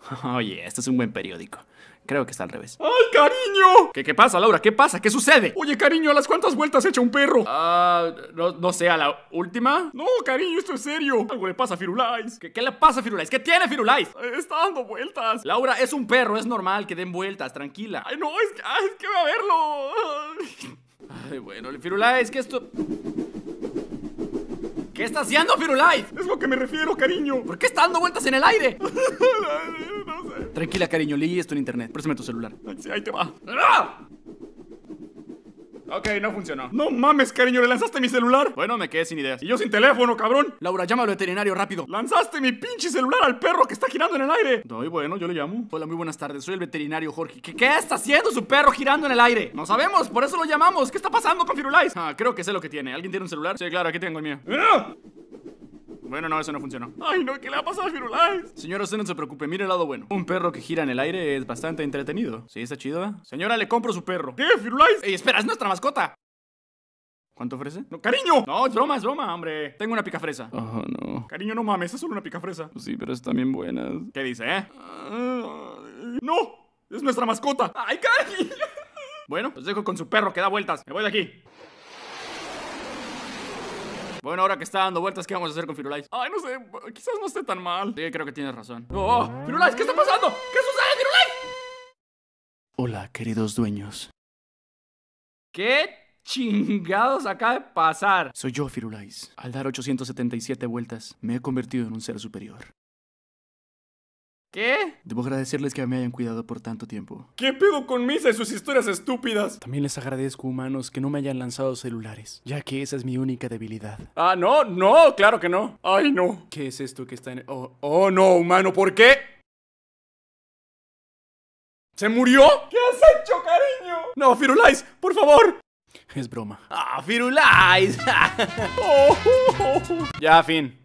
Oye, esto es un buen periódico. Creo que está al revés. ¡Ay, cariño! ¿Qué, qué pasa, Laura? ¿Qué pasa? ¿Qué sucede? Oye, cariño, ¿a las cuántas vueltas echa un perro? Ah, no, no, sé, ¿a la última? No, cariño, esto es serio. Algo le pasa a Firulais. ¿Qué, le pasa a Firulais? ¿Qué tiene Firulais? Eh, está dando vueltas. Laura, es un perro, es normal que den vueltas, tranquila. Ay, no, es que, ah, es a verlo. Ay, bueno, Firulais, que esto... ¿Qué estás haciendo, Firulais? Es lo que me refiero, cariño. ¿Por qué está dando vueltas en el aire? Tranquila, cariño, leí esto en internet. Préstame tu celular. Sí, ahí te va. Ah. Ok, no funcionó. No mames, cariño, le lanzaste mi celular. Bueno, me quedé sin ideas. Y yo sin teléfono, cabrón. Laura, llama al veterinario rápido. Lanzaste mi pinche celular al perro que está girando en el aire. Ay, bueno, yo le llamo. Hola, muy buenas tardes. Soy el veterinario Jorge. ¿Qué, está haciendo su perro girando en el aire? No sabemos, por eso lo llamamos. ¿Qué está pasando con Firulais? Ah, creo que sé lo que tiene. ¿Alguien tiene un celular? Sí, claro, aquí tengo el mío. ¡Ah! Bueno, no, eso no funcionó. Ay, no, ¿qué le ha pasado a Firulais? Señora, usted no se preocupe, mire el lado bueno. Un perro que gira en el aire es bastante entretenido. Sí, está chido, ¿eh? Señora, le compro su perro. ¿Qué, Firulais? Ey, espera, es nuestra mascota. ¿Cuánto ofrece? ¡No, cariño! No, es broma, es broma, hombre. Tengo una picafresa. Oh, no. Cariño, no mames, es solo una picafresa. Pues sí, pero es bien buenas. ¿Qué dice, eh? ¡No! ¡Es nuestra mascota! ¡Ay, cariño! Bueno, pues dejo con su perro que da vueltas. Me voy de aquí. Bueno, ahora que está dando vueltas, ¿qué vamos a hacer con Firulais? Ay, no sé, quizás no esté tan mal. Sí, creo que tienes razón. ¡Oh! oh! firulais ¿Qué está pasando? ¿Qué sucede, Firulais? Hola, queridos dueños. ¿Qué chingados acaba de pasar? Soy yo, Firulais. Al dar 877 vueltas, me he convertido en un ser superior. ¿Qué? Debo agradecerles que me hayan cuidado por tanto tiempo. ¿Qué pego con Misa y sus historias estúpidas? También les agradezco, humanos, que no me hayan lanzado celulares, ya que esa es mi única debilidad. Ah, no, no, claro que no. Ay, no. ¿Qué es esto que está en... Oh, oh, no, humano, ¿por qué? ¿Se murió? ¿Qué has hecho, cariño? No, Firulais, por favor. Es broma. Ah, Firulais. Oh, oh, ya, fin.